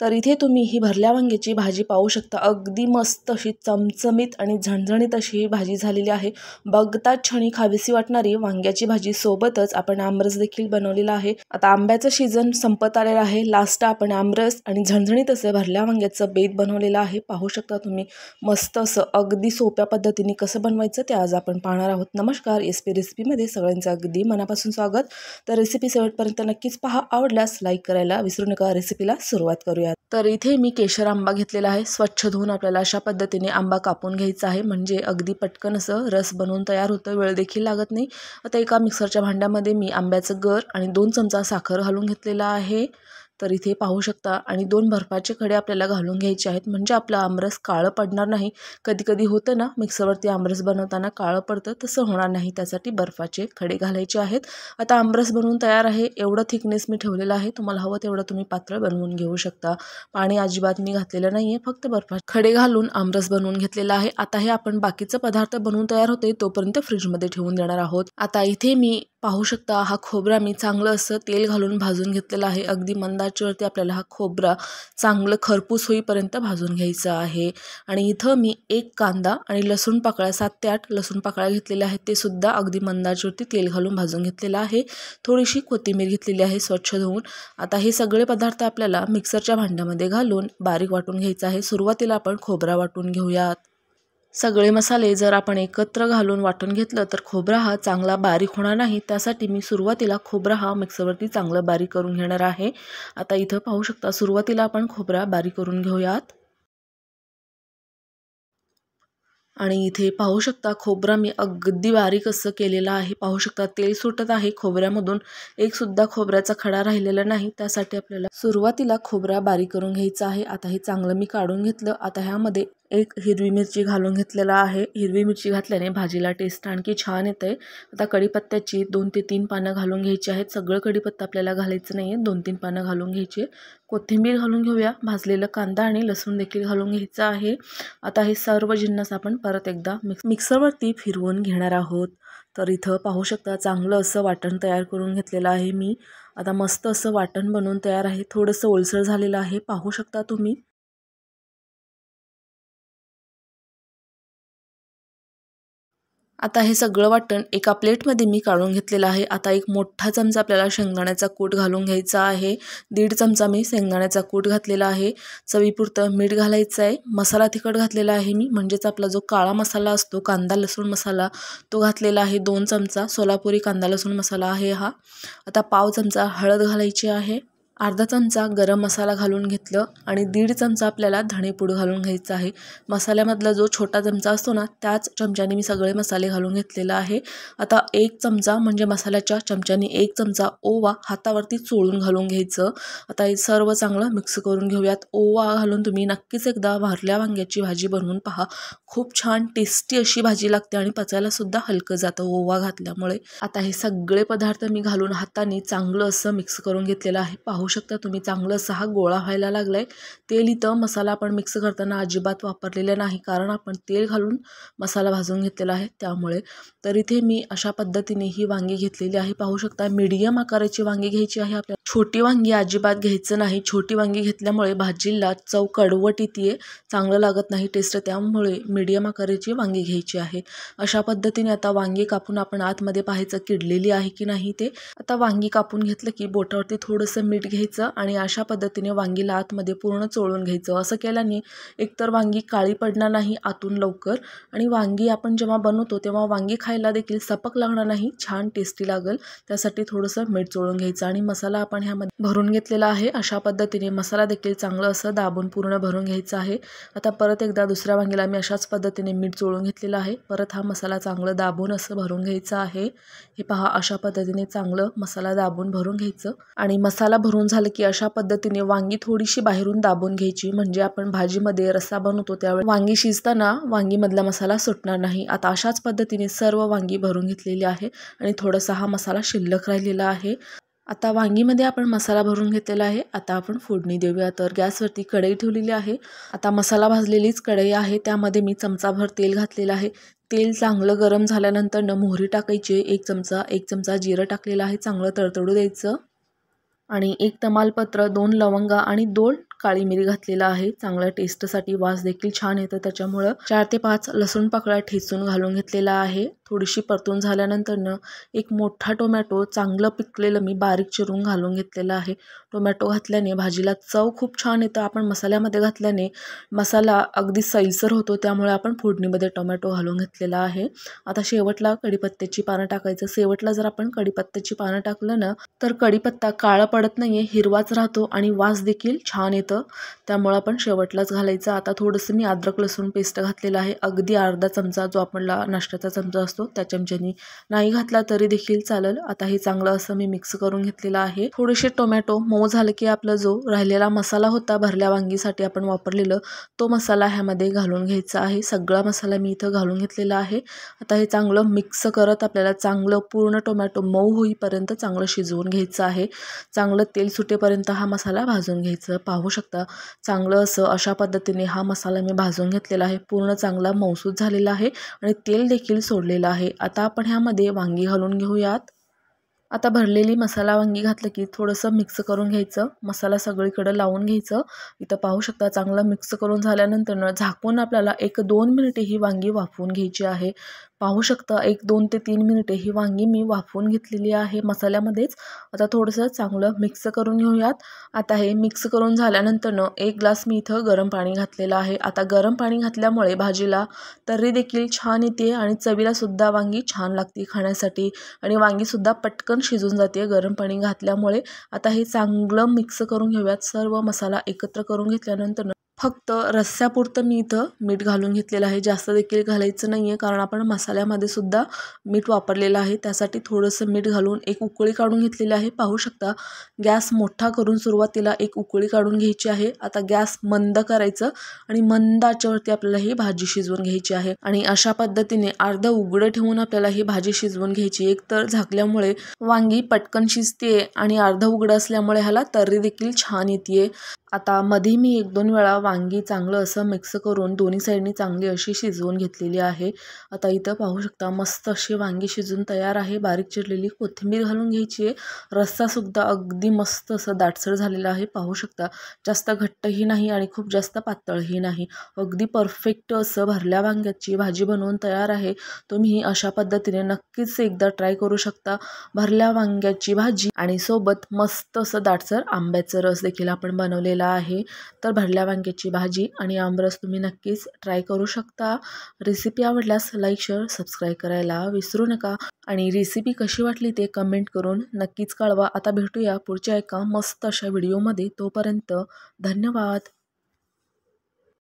तर इथे तुम्ही ही भरल्या वांग्याची भाजी पाहू शकता अगदी मस्त अशी चमचमीत आणि झणझणीत अशी ही भाजी झालेली आहे बघता क्षणी खावीसी वाटणारी वांग्याची भाजी सोबतच आपण आमरस देखील बनवलेला आहे आता आंब्याचं सीझन संपत आलेलं आहे लास्ट आपण आमरस आणि झणझणीत असं भरल्या वांग्याचं बेत बनवलेलं आहे पाहू शकता तुम्ही मस्त असं अगदी सोप्या पद्धतीने कसं बनवायचं ते आज आपण पाहणार आहोत नमस्कार एस पी रेसिपीमध्ये सगळ्यांचं अगदी मनापासून स्वागत तर रेसिपी शेवटपर्यंत नक्कीच पहा आवडल्यास लाईक करायला विसरू नका रेसिपीला सुरुवात करूया करूयात तर इथे मी केशर आंबा घेतलेला आहे स्वच्छ धुवून आपल्याला अशा पद्धतीने आंबा कापून घ्यायचा आहे म्हणजे अगदी पटकन असं रस बनवून तयार होतं वेळ देखील लागत नाही आता एका मिक्सरच्या भांड्यामध्ये मी आंब्याचं गर आणि दोन चमचा साखर घालून घेतलेला आहे तर इथे पाहू शकता आणि दोन बर्फाचे खडे आपल्याला घालून घ्यायचे आहेत म्हणजे आपला आमरस काळं पडणार नाही कधी कधी होतं ना मिक्सरवरती आमरस बनवताना काळं पडतं तसं होणार नाही त्यासाठी बर्फाचे खडे घालायचे आहेत आता आमरस बनवून तयार आहे एवढं थिकनेस मी ठेवलेलं आहे तुम्हाला हवं तेवढं तुम्ही पातळ बनवून घेऊ शकता पाणी अजिबात मी घातलेलं नाही फक्त बर्फा खडे घालून आमरस बनवून घेतलेला आहे आता हे आपण बाकीचं पदार्थ बनवून तयार होते तोपर्यंत फ्रीजमध्ये ठेवून देणार आहोत आता इथे मी पाहू शकता हा खोबरा मी चांगलं असं तेल घालून भाजून घेतलेला आहे अगदी मंद तांदळाच्यावरती आपल्याला हा खोबरा चांगलं खरपूस होईपर्यंत भाजून घ्यायचं आहे आणि इथं मी एक कांदा आणि लसूण पाकळ्या सात ते आठ लसूण पाकळ्या घेतलेल्या आहेत ते सुद्धा अगदी मंदाच्यावरती तेल घालून भाजून घेतलेलं आहे थोडीशी कोथिंबीर घेतलेली आहे स्वच्छ धुवून आता हे सगळे पदार्थ आपल्याला मिक्सरच्या भांड्यामध्ये घालून बारीक वाटून घ्यायचं आहे सुरुवातीला आपण खोबरा वाटून घेऊयात सगळे मसाले जर आपण एकत्र घालून वाटून घेतलं तर खोबरा हा चांगला बारीक होणार नाही त्यासाठी मी सुरुवातीला खोबरा हा मिक्सरवरती चांगला बारीक करून घेणार आहे आता इथं पाहू शकता सुरुवातीला आपण खोबरा बारीक करून घेऊयात आणि इथे पाहू शकता खोबरा मी अगदी बारीक असं केलेला आहे पाहू शकता तेल सुटत आहे खोबऱ्यामधून एकसुद्धा खोबऱ्याचा खडा राहिलेला नाही त्यासाठी आपल्याला सुरुवातीला खोबरा बारीक करून घ्यायचा आहे आता हे चांगलं मी काढून घेतलं आता ह्यामध्ये एक हिरवी मिरची घालून घेतलेला आहे हिरवी मिरची घातल्याने भाजीला टेस्ट आणखी छान येते आता कढीपत्त्याची दोन ते तीन पानं घालून घ्यायची आहेत सगळं कढीपत्ता आपल्याला घालायचं नाही आहे दोन तीन पानं घालून घ्यायची कोथिंबीर घालून घेऊया भाजलेलं कांदा आणि लसूण देखील घालून घ्यायचं आहे आता हे सर्व जिन्नस आपण परत एकदा मिक्स मिक्सरवरती फिरवून घेणार आहोत तर इथं पाहू शकता चांगलं असं वाटण तयार करून घेतलेलं आहे मी आता मस्त असं वाटण बनवून तयार आहे थोडंसं ओलसर झालेलं आहे पाहू शकता तुम्ही आता हे सगळं वाटण एका प्लेटमध्ये मी काढून घेतलेलं आहे आता एक मोठा चमचा आपल्याला शेंगदाण्याचा कूट घालून घ्यायचा आहे दीड चमचा मी शेंगदाण्याचा कूट घातलेला आहे चवीपुरतं मीठ घालायचं आहे मसाला तिखट घातलेला आहे मी म्हणजेच आपला जो काळा मसाला असतो कांदा लसूण मसाला तो घातलेला आहे दोन चमचा सोलापुरी कांदा लसूण मसाला आहे हा आता पाव चमचा हळद घालायची आहे अर्धा चमचा गरम मसाला घालून घेतलं आणि दीड चमचा आपल्याला धणेपूड घालून घ्यायचा आहे मसाल्यामधला जो छोटा चमचा असतो ना त्याच चमच्याने मी सगळे मसाले घालून घेतलेला आहे आता एक चमचा म्हणजे मसाल्याच्या चमच्याने एक चमचा ओवा हातावरती चोळून घालून घ्यायचं आता हे सर्व चांगलं मिक्स करून घेऊयात ओवा घालून तुम्ही नक्कीच एकदा भरल्या वांग्याची भाजी बनवून पहा खूप छान टेस्टी अशी भाजी लागते आणि पचायला सुद्धा हलकं जातं ओवा घातल्यामुळे आता हे सगळे पदार्थ मी घालून हाताने चांगलं असं मिक्स करून घेतलेलं आहे पाहू पाहू शकता तुम्ही चांगलं सहा गोळा व्हायला लागला आहे तेल इथं मसाला आपण मिक्स करताना अजिबात वापरलेला नाही कारण आपण तेल घालून मसाला भाजून घेतलेला आहे त्यामुळे तर इथे मी अशा पद्धतीने ही वांगी घेतलेली आहे पाहू शकता मीडियम आकाराची वांगी घ्यायची आहे आपल्याला छोटी वांगी अजिबात घ्यायचं नाही छोटी वांगी घेतल्यामुळे भाजीला चव कडवट येते चांगलं लागत नाही टेस्ट त्यामुळे मीडियम आकाराची वांगी घ्यायची आहे अशा पद्धतीने आता वांगी कापून आपण आतमध्ये पाहायचं किडलेली आहे की नाही ते आता वांगी कापून घेतलं की बोटावरती थोडंसं मीठ घ्यायचं आणि अशा पद्धतीने वांगीला आतमध्ये पूर्ण चोळून घ्यायचं असं केल्याने एकतर वांगी काळी पडणार नाही आतून लवकर आणि वांगी आपण जेव्हा बनवतो तेव्हा वांगी खायला देखील सपक लागणार नाही छान टेस्टी लागेल त्यासाठी थोडंसं मीठ चोळून घ्यायचं आणि मसाला आपण ह्यामध्ये भरून घेतलेला आहे अशा पद्धतीने मसाला देखील चांगलं असं दाबून पूर्ण भरून घ्यायचं आहे आता परत एकदा दुसऱ्या वांगीला मी अशाच पद्धतीने मीठ चोळून घेतलेलं आहे परत हा मसाला चांगलं दाबून असं भरून घ्यायचा आहे हे पहा अशा पद्धतीने चांगलं मसाला दाबून भरून घ्यायचं आणि मसाला भरून झालं की अशा पद्धतीने वांगी थोडीशी बाहेरून दाबून घ्यायची म्हणजे आपण भाजीमध्ये रस्सा बनवतो त्यावेळी वांगी शिजताना वांगीमधला मसाला सुटणार नाही आता अशाच पद्धतीने सर्व वांगी भरून घेतलेली आहे आणि थोडासा हा मसाला शिल्लक राहिलेला आहे आता वांगीमध्ये आपण मसाला भरून घेतलेला आहे आता आपण फोडणी देऊया तर गॅसवरती कढई ठेवलेली आहे आता मसाला भाजलेलीच कढई आहे त्यामध्ये मी चमचाभर तेल घातलेलं आहे तेल चांगलं गरम झाल्यानंतर न मोहरी टाकायची एक चमचा एक चमचा जिरं टाकलेलं आहे चांगलं तडतडू द्यायचं आणि एक तमालपत्र दोन लवंगा आणि दोन काळी मिरी घातलेला आहे चांगल्या टेस्टसाठी वास देखील छान येतं त्याच्यामुळं चार ते पाच लसूण पाकळ्या ठेचून घालून घेतलेला आहे थोडीशी परतून झाल्यानंतरनं एक मोठा टोमॅटो चांगलं पिकलेलं मी बारीक चिरून घालून घेतलेला आहे टोमॅटो घातल्याने भाजीला चव खूप छान येतं आपण मसाल्यामध्ये घातल्याने मसाला अगदी सैलसर होतो त्यामुळे आपण फोडणीमध्ये टोमॅटो घालून घेतलेला आहे आता शेवटला कडीपत्त्याची पानं टाकायचं शेवटला जर आपण कढीपत्त्याची पानं टाकलं ना तर कडीपत्ता काळा पडत नाही आहे हिरवाच राहतो आणि वास देखील छान येतं त्यामुळं आपण शेवटलाच घालायचं आता थोडंसं मी अद्रक लसूण पेस्ट घातलेलं आहे अगदी अर्धा चमचा जो आपला नाश्त्याचा चमचा असतो असतो त्या चमच्यानी नाही घातला तरी देखील चालेल आता हे चांगलं असं मी मिक्स करून घेतलेलं आहे थोडेसे टोमॅटो मऊ झालं की आपला जो राहिलेला मसाला होता भरल्या वांगीसाठी आपण वापरलेलं तो मसाला ह्यामध्ये घालून घ्यायचा आहे सगळा मसाला मी इथं घालून घेतलेला आहे आता हे चांगलं मिक्स करत आपल्याला चांगलं पूर्ण टोमॅटो मऊ होईपर्यंत चांगलं शिजवून घ्यायचं आहे चांगलं तेल सुटेपर्यंत हा मसाला भाजून घ्यायचा पाहू शकता चांगलं असं अशा पद्धतीने हा मसाला मी भाजून घेतलेला आहे पूर्ण चांगला मौसूद झालेला आहे आणि तेल देखील सोडलेलं आहे आता आपण ह्यामध्ये वांगी घालून घेऊयात आता भरलेली मसाला वांगी घातलं की थोडंसं मिक्स करून घ्यायचं मसाला सगळीकडं लावून घ्यायचं इथं पाहू शकता चांगलं मिक्स करून झाल्यानंतर झाकून आपल्याला एक दोन मिनिटे ही वांगी वाफवून घ्यायची आहे पाहू शकता एक दोन ते तीन मिनिटे ही वांगी मी वाफवून घेतलेली आहे मसाल्यामध्येच आता थोडंसं चांगलं मिक्स करून घेऊयात आता हे मिक्स करून झाल्यानंतरनं एक ग्लास मी इथं गरम पाणी घातलेलं आहे आता गरम पाणी घातल्यामुळे भाजीला तर्री देखील छान येते आणि चवीला सुद्धा वांगी छान लागते खाण्यासाठी आणि वांगीसुद्धा पटकन शिजून जाते गरम पाणी घातल्यामुळे आता हे चांगलं मिक्स करून घेऊयात सर्व मसाला एकत्र करून घेतल्यानंतर फक्त रस्स्यापुरतं मी इथं मीठ घालून घेतलेलं आहे जास्त देखील घालायचं नाही आहे कारण आपण मसाल्यामध्ये सुद्धा मीठ वापरलेलं आहे त्यासाठी थोडंसं मीठ घालून एक उकळी काढून घेतलेली आहे पाहू शकता गॅस मोठा करून सुरुवातीला एक उकळी काढून घ्यायची आहे आता गॅस मंद करायचं आणि मंदाच्यावरती आपल्याला ही भाजी शिजवून घ्यायची आहे आणि अशा पद्धतीने अर्ध उघडं ठेवून आपल्याला ही भाजी शिजवून घ्यायची एक तर झाकल्यामुळे वांगी पटकन शिजते आणि अर्ध उघडं असल्यामुळे ह्याला तर्री देखील छान येते आता मध्ये मी एक दोन वेळा वांगी चांगलं असं मिक्स करून दोन्ही साईडनी चांगली अशी शिजवून घेतलेली आहे आता इथं पाहू शकता मस्त अशी वांगी शिजून तयार आहे बारीक चिरलेली कोथिंबीर घालून घ्यायची आहे रस्सासुद्धा अगदी मस्त असं दाटसर झालेला आहे पाहू शकता जास्त घट्टही नाही आणि खूप जास्त पातळही नाही अगदी परफेक्ट असं भरल्या वांग्याची भाजी बनवून तयार आहे तुम्ही अशा पद्धतीने नक्कीच एकदा ट्राय करू शकता भरल्या वांग्याची भाजी आणि सोबत मस्त असं दाटसर आंब्याचं रस देखील आपण बनवलेला आहे तर भरल्या वांग्याची भाजी आणि आमरस तुम्ही नक्कीच ट्राय करू शकता रेसिपी आवडल्यास लाईक शेअर सबस्क्राईब करायला विसरू नका आणि रेसिपी कशी वाटली ते कमेंट करून नक्कीच कळवा आता भेटूया पुढच्या एका मस्त अशा व्हिडिओमध्ये तोपर्यंत धन्यवाद